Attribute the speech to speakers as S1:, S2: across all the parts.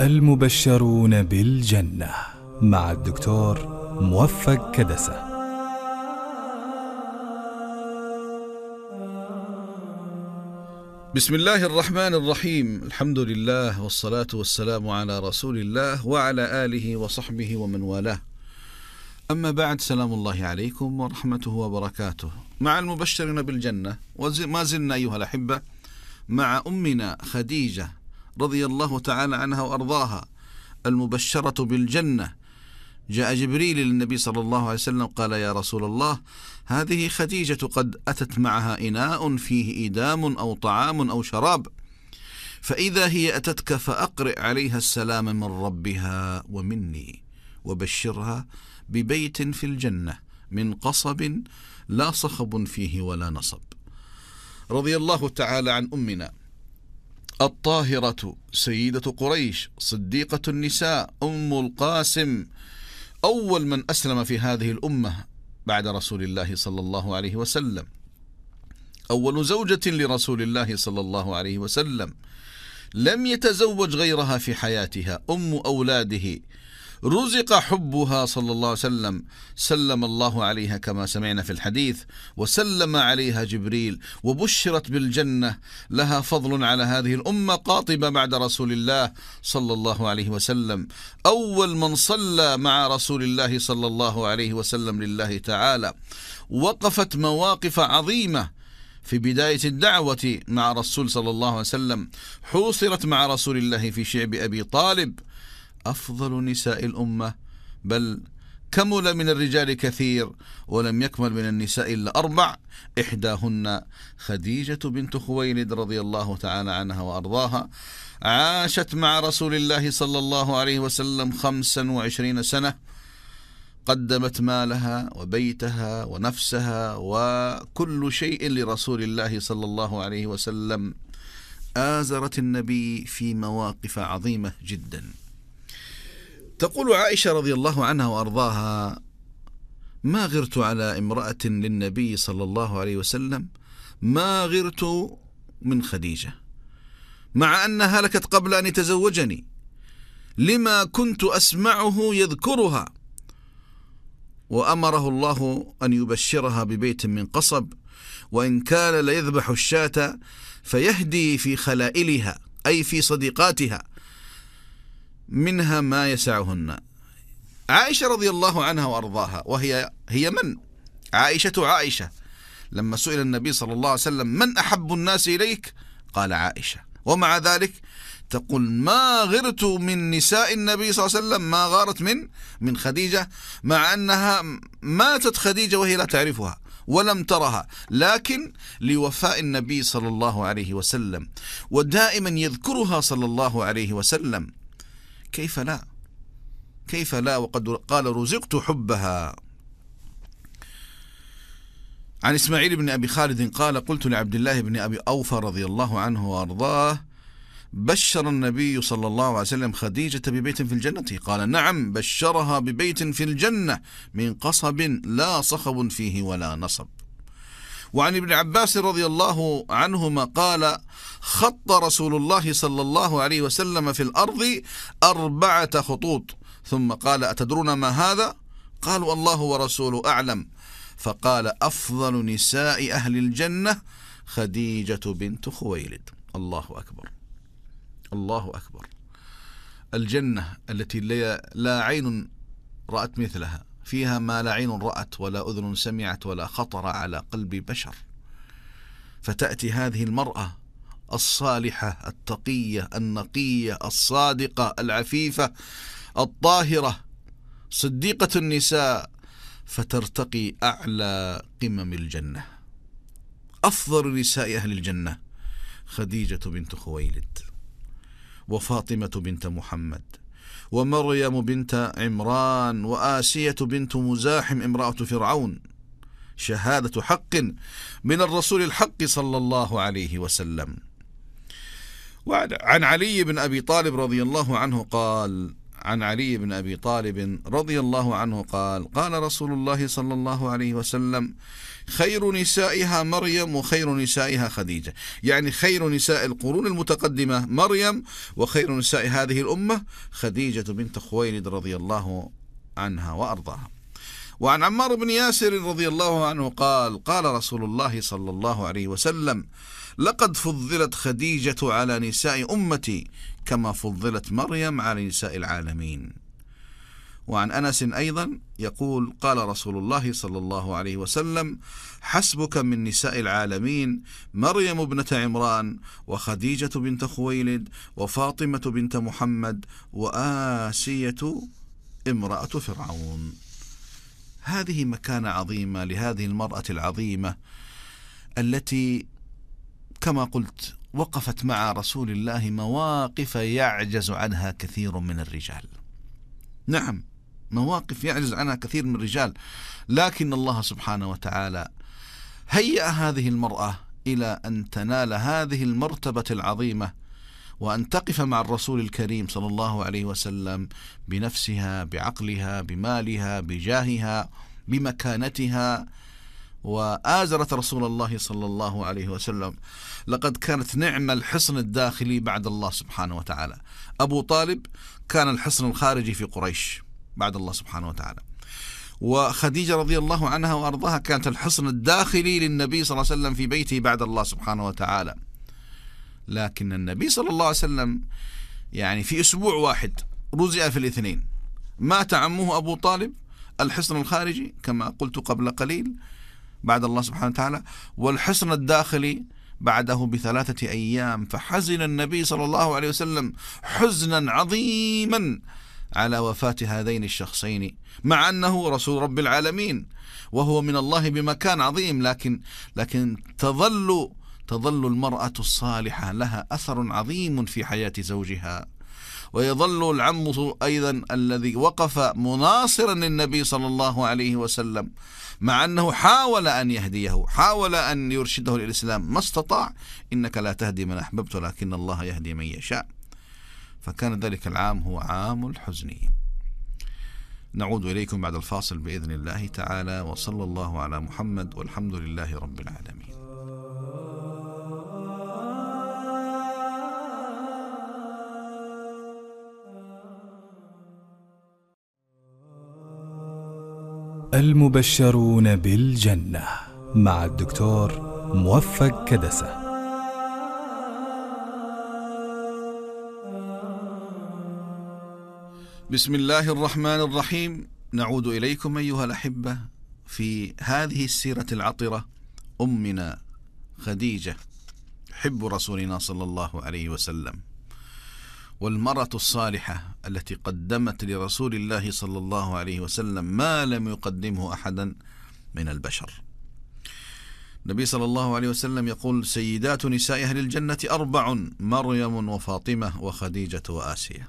S1: المبشرون بالجنة مع الدكتور موفق كدسة بسم الله الرحمن الرحيم الحمد لله والصلاة والسلام على رسول الله وعلى آله وصحبه ومن والاه أما بعد سلام الله عليكم ورحمته وبركاته مع المبشرين بالجنة وما زلنا أيها الأحبة مع أمنا خديجة رضي الله تعالى عنها وأرضاها المبشرة بالجنة جاء جبريل للنبي صلى الله عليه وسلم قال يا رسول الله هذه خديجة قد أتت معها إناء فيه إيدام أو طعام أو شراب فإذا هي أتتك فأقرئ عليها السلام من ربها ومني وبشرها ببيت في الجنة من قصب لا صخب فيه ولا نصب رضي الله تعالى عن أمنا الطاهرة سيدة قريش صديقة النساء أم القاسم أول من أسلم في هذه الأمة بعد رسول الله صلى الله عليه وسلم أول زوجة لرسول الله صلى الله عليه وسلم لم يتزوج غيرها في حياتها أم أولاده رزق حبها صلى الله عليه وسلم سلم الله عليها كما سمعنا في الحديث وسلم عليها جبريل وبشرت بالجنة لها فضل على هذه الأمة قاطبة بعد رسول الله صلى الله عليه وسلم أول من صلى مع رسول الله صلى الله عليه وسلم لله تعالى وقفت مواقف عظيمة في بداية الدعوة مع رسول صلى الله عليه وسلم حوصرت مع رسول الله في شعب أبي طالب أفضل نساء الأمة بل كمل من الرجال كثير ولم يكمل من النساء إلا أربع إحداهن خديجة بنت خويلد رضي الله تعالى عنها وأرضاها عاشت مع رسول الله صلى الله عليه وسلم خمسا وعشرين سنة قدمت مالها وبيتها ونفسها وكل شيء لرسول الله صلى الله عليه وسلم آزرت النبي في مواقف عظيمة جداً تقول عائشة رضي الله عنها وأرضاها ما غرت على امرأة للنبي صلى الله عليه وسلم ما غرت من خديجة مع أنها هلكت قبل أن يتزوجني لما كنت أسمعه يذكرها وأمره الله أن يبشرها ببيت من قصب وإن كان ليذبح الشاة فيهدي في خلائلها أي في صديقاتها منها ما يسعهن عائشة رضي الله عنها وأرضاها وهي هي من؟ عائشة عائشة لما سئل النبي صلى الله عليه وسلم من أحب الناس إليك؟ قال عائشة ومع ذلك تقول ما غرت من نساء النبي صلى الله عليه وسلم ما غارت من من خديجة مع أنها ماتت خديجة وهي لا تعرفها ولم ترها لكن لوفاء النبي صلى الله عليه وسلم ودائما يذكرها صلى الله عليه وسلم كيف لا كيف لا وقد قال رزقت حبها عن إسماعيل بن أبي خالد قال قلت لعبد الله بن أبي أوفى رضي الله عنه وأرضاه بشر النبي صلى الله عليه وسلم خديجة ببيت في الجنة قال نعم بشرها ببيت في الجنة من قصب لا صخب فيه ولا نصب وعن ابن عباس رضي الله عنهما قال خط رسول الله صلى الله عليه وسلم في الأرض أربعة خطوط ثم قال أتدرون ما هذا؟ قالوا الله ورسوله أعلم فقال أفضل نساء أهل الجنة خديجة بنت خويلد الله أكبر الله أكبر الجنة التي لا عين رأت مثلها فيها ما لا عين رأت ولا أذن سمعت ولا خطر على قلب بشر فتأتي هذه المرأة الصالحة التقية النقية الصادقة العفيفة الطاهرة صديقة النساء فترتقي أعلى قمم الجنة أفضل نساء أهل الجنة خديجة بنت خويلد وفاطمة بنت محمد ومريم بنت عمران وآسية بنت مزاحم امرأة فرعون شهادة حق من الرسول الحق صلى الله عليه وسلم وعن علي بن أبي طالب رضي الله عنه قال عن علي بن أبي طالب رضي الله عنه قال قال رسول الله صلى الله عليه وسلم خير نسائها مريم وخير نسائها خديجة يعني خير نساء القرون المتقدمة مريم وخير نساء هذه الأمة خديجة بنت خويلد رضي الله عنها وأرضاها وعن عمار بن ياسر رضي الله عنه قال قال رسول الله صلى الله عليه وسلم لقد فضلت خديجة على نساء أمتي كما فضلت مريم على نساء العالمين وعن أنس أيضا يقول قال رسول الله صلى الله عليه وسلم حسبك من نساء العالمين مريم ابنة عمران وخديجة بنت خويلد وفاطمة بنت محمد وآسية امرأة فرعون هذه مكانة عظيمة لهذه المرأة العظيمة التي كما قلت وقفت مع رسول الله مواقف يعجز عنها كثير من الرجال نعم مواقف يعجز عنها كثير من الرجال لكن الله سبحانه وتعالى هيأ هذه المرأة إلى أن تنال هذه المرتبة العظيمة وأن تقف مع الرسول الكريم صلى الله عليه وسلم بنفسها بعقلها بمالها بجاهها بمكانتها وآزرت رسول الله صلى الله عليه وسلم لقد كانت نعم الحصن الداخلي بعد الله سبحانه وتعالى أبو طالب كان الحصن الخارجي في قريش بعد الله سبحانه وتعالى وخديجة رضي الله عنها وأرضاها كانت الحصن الداخلي للنبي صلى الله عليه وسلم في بيته بعد الله سبحانه وتعالى لكن النبي صلى الله عليه وسلم يعني في أسبوع واحد رزئ في الاثنين مات عمه أبو طالب الحصن الخارجي كما قلت قبل قليل بعد الله سبحانه وتعالى والحصن الداخلي بعده بثلاثة أيام فحزن النبي صلى الله عليه وسلم حزنا عظيما على وفاة هذين الشخصين مع أنه رسول رب العالمين وهو من الله بمكان عظيم لكن لكن تظل تظل المرأة الصالحة لها أثر عظيم في حياة زوجها ويظل العم أيضا الذي وقف مناصرا للنبي صلى الله عليه وسلم مع أنه حاول أن يهديه حاول أن يرشده للإسلام ما استطاع إنك لا تهدي من أحببت لكن الله يهدي من يشاء فكان ذلك العام هو عام الحزن نعود إليكم بعد الفاصل بإذن الله تعالى وصلى الله على محمد والحمد لله رب العالمين المبشرون بالجنة مع الدكتور موفق كدسة بسم الله الرحمن الرحيم نعود إليكم أيها الأحبة في هذه السيرة العطرة أمنا خديجة حب رسولنا صلى الله عليه وسلم والمرأة الصالحة التي قدمت لرسول الله صلى الله عليه وسلم ما لم يقدمه أحدا من البشر النبي صلى الله عليه وسلم يقول سيدات نساء أهل الجنة أربع مريم وفاطمة وخديجة وآسية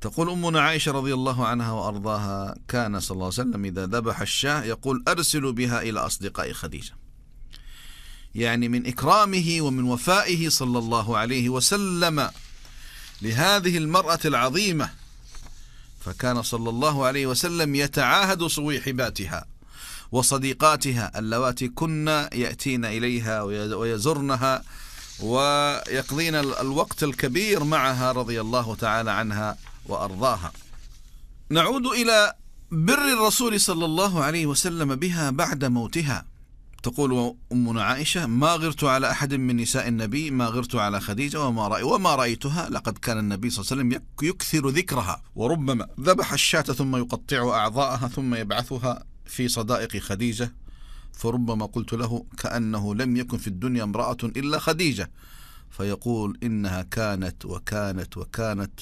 S1: تقول أمنا عائشة رضي الله عنها وأرضاها كان صلى الله عليه وسلم إذا ذبح الشاه يقول أرسلوا بها إلى أصدقاء خديجة يعني من إكرامه ومن وفائه صلى الله عليه وسلم لهذه المرأة العظيمة فكان صلى الله عليه وسلم يتعاهد صويحباتها وصديقاتها اللواتي كنا يأتين إليها ويزرنها ويقضين الوقت الكبير معها رضي الله تعالى عنها وأرضاها نعود إلى بر الرسول صلى الله عليه وسلم بها بعد موتها تقول أمنا عائشة ما غرت على أحد من نساء النبي ما غرت على خديجة وما, رأي وما رأيتها لقد كان النبي صلى الله عليه وسلم يكثر ذكرها وربما ذبح الشاة ثم يقطع أعضاءها ثم يبعثها في صدائق خديجة فربما قلت له كأنه لم يكن في الدنيا امرأة إلا خديجة فيقول إنها كانت وكانت وكانت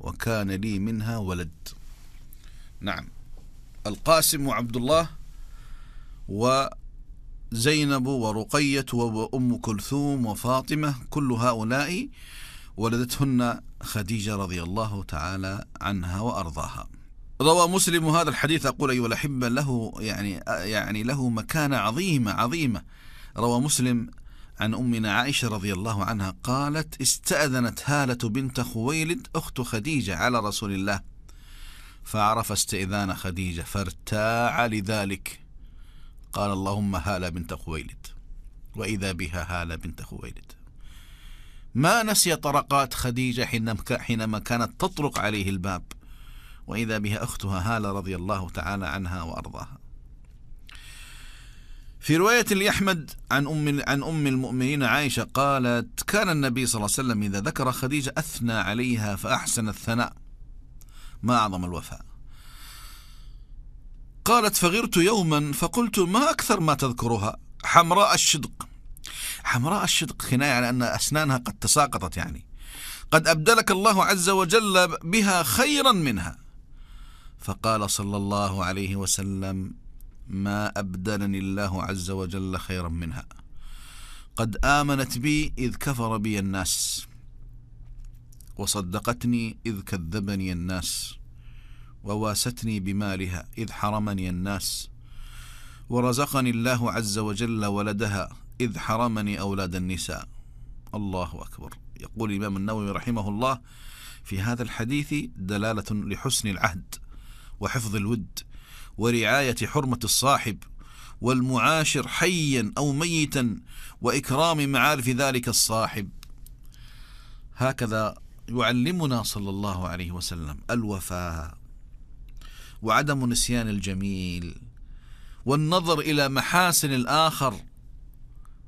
S1: وكان لي منها ولد نعم القاسم وعبد الله و زينب ورقية وأم كلثوم وفاطمة كل هؤلاء ولدتهن خديجة رضي الله تعالى عنها وأرضاها روى مسلم هذا الحديث أقول أيها الأحبة له يعني يعني له مكانة عظيمة عظيمة روى مسلم عن أمنا عائشة رضي الله عنها قالت استأذنت هالة بنت خويلد أخت خديجة على رسول الله فعرف استئذان خديجة فارتاع لذلك قال اللهم هالة بنت خويلد وإذا بها هالة بنت خويلد ما نسي طرقات خديجة حينما كانت تطرق عليه الباب وإذا بها أختها هالة رضي الله تعالى عنها وأرضاها في رواية لأحمد عن أم عن أم المؤمنين عائشة قالت: كان النبي صلى الله عليه وسلم إذا ذكر خديجة أثنى عليها فأحسن الثناء. ما أعظم الوفاء. قالت فغرت يوما فقلت ما أكثر ما تذكرها حمراء الشدق حمراء الشدق كناية على أن أسنانها قد تساقطت يعني قد أبدلك الله عز وجل بها خيرا منها فقال صلى الله عليه وسلم ما أبدلني الله عز وجل خيرا منها قد آمنت بي إذ كفر بي الناس وصدقتني إذ كذبني الناس وواستني بمالها إذ حرمني الناس ورزقني الله عز وجل ولدها إذ حرمني أولاد النساء الله أكبر يقول الإمام النووي رحمه الله في هذا الحديث دلالة لحسن العهد وحفظ الود ورعاية حرمة الصاحب والمعاشر حيا أو ميتا وإكرام معارف ذلك الصاحب هكذا يعلمنا صلى الله عليه وسلم الوفاء وعدم نسيان الجميل والنظر إلى محاسن الآخر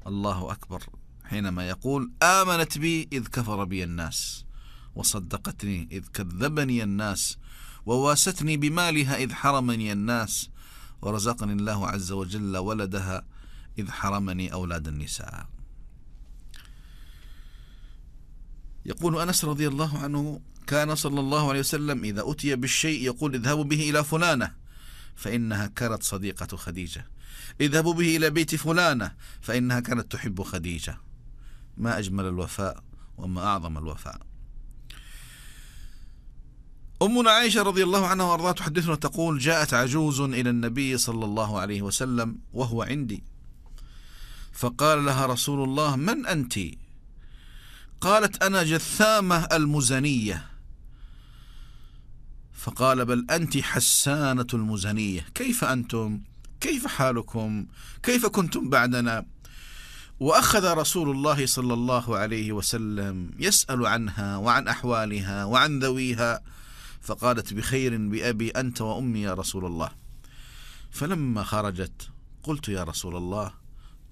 S1: الله أكبر حينما يقول آمنت بي إذ كفر بي الناس وصدقتني إذ كذبني الناس وواستني بمالها إذ حرمني الناس ورزقني الله عز وجل ولدها إذ حرمني أولاد النساء يقول أنس رضي الله عنه كان صلى الله عليه وسلم إذا أتي بالشيء يقول اذهبوا به إلى فلانة فإنها كانت صديقة خديجة اذهبوا به إلى بيت فلانة فإنها كانت تحب خديجة ما أجمل الوفاء وما أعظم الوفاء أمنا عائشة رضي الله عنها وأرضاها تحدثنا تقول جاءت عجوز إلى النبي صلى الله عليه وسلم وهو عندي فقال لها رسول الله من أنت قالت أنا جثامة المزنية فقال بل أنت حسانة المزنية كيف أنتم كيف حالكم كيف كنتم بعدنا وأخذ رسول الله صلى الله عليه وسلم يسأل عنها وعن أحوالها وعن ذويها فقالت بخير بأبي أنت وأمي يا رسول الله فلما خرجت قلت يا رسول الله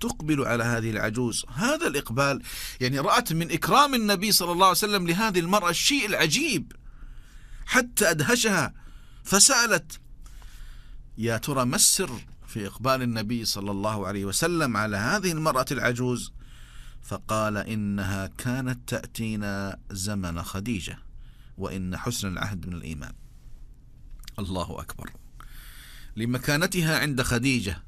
S1: تقبل على هذه العجوز هذا الإقبال يعني رأت من إكرام النبي صلى الله عليه وسلم لهذه المرأة الشيء العجيب حتى أدهشها فسألت يا ترى ما السر في إقبال النبي صلى الله عليه وسلم على هذه المرأة العجوز فقال إنها كانت تأتينا زمن خديجة وإن حسن العهد من الإيمان الله أكبر لمكانتها عند خديجة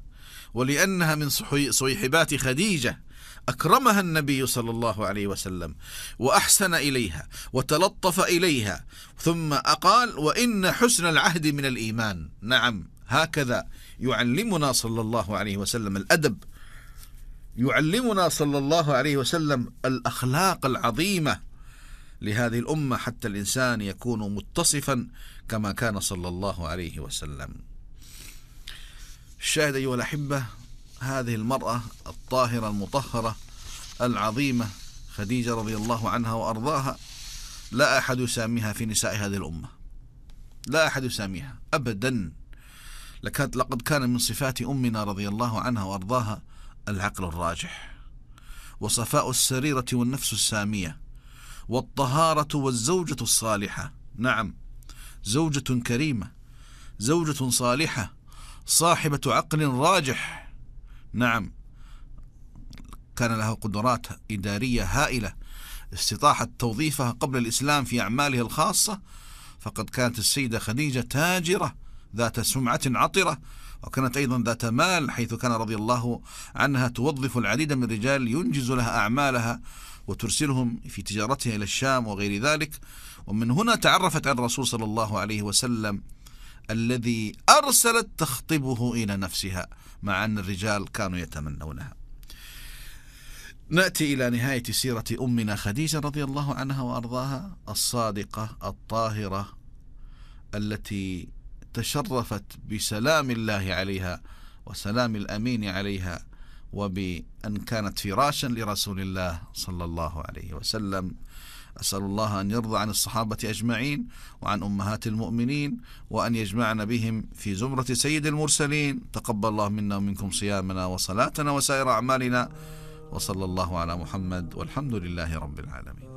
S1: ولأنها من صحيحبات خديجة أكرمها النبي صلى الله عليه وسلم وأحسن إليها وتلطف إليها ثم أقال وإن حسن العهد من الإيمان نعم هكذا يعلمنا صلى الله عليه وسلم الأدب يعلمنا صلى الله عليه وسلم الأخلاق العظيمة لهذه الأمة حتى الإنسان يكون متصفا كما كان صلى الله عليه وسلم الشاهد أيها الأحبة هذه المرأة الطاهرة المطهرة العظيمة خديجة رضي الله عنها وأرضاها لا أحد يساميها في نساء هذه الأمة لا أحد يساميها أبدا لكانت لقد كان من صفات أمنا رضي الله عنها وأرضاها العقل الراجح وصفاء السريرة والنفس السامية والطهارة والزوجة الصالحة نعم زوجة كريمة زوجة صالحة صاحبة عقل راجح نعم كان له قدرات إدارية هائلة استطاعت توظيفها قبل الإسلام في أعماله الخاصة فقد كانت السيدة خديجة تاجرة ذات سمعة عطرة وكانت أيضا ذات مال حيث كان رضي الله عنها توظف العديد من الرجال ينجز لها أعمالها وترسلهم في تجارتها إلى الشام وغير ذلك ومن هنا تعرفت عن الرسول صلى الله عليه وسلم الذي أرسلت تخطبه إلى نفسها مع أن الرجال كانوا يتمنونها نأتي إلى نهاية سيرة أمنا خديجة رضي الله عنها وأرضاها الصادقة الطاهرة التي تشرفت بسلام الله عليها وسلام الأمين عليها وبأن كانت فراشا لرسول الله صلى الله عليه وسلم أسأل الله أن يرضى عن الصحابة أجمعين وعن أمهات المؤمنين وأن يجمعنا بهم في زمرة سيد المرسلين تقبل الله منا ومنكم صيامنا وصلاتنا وسائر أعمالنا وصلى الله على محمد والحمد لله رب العالمين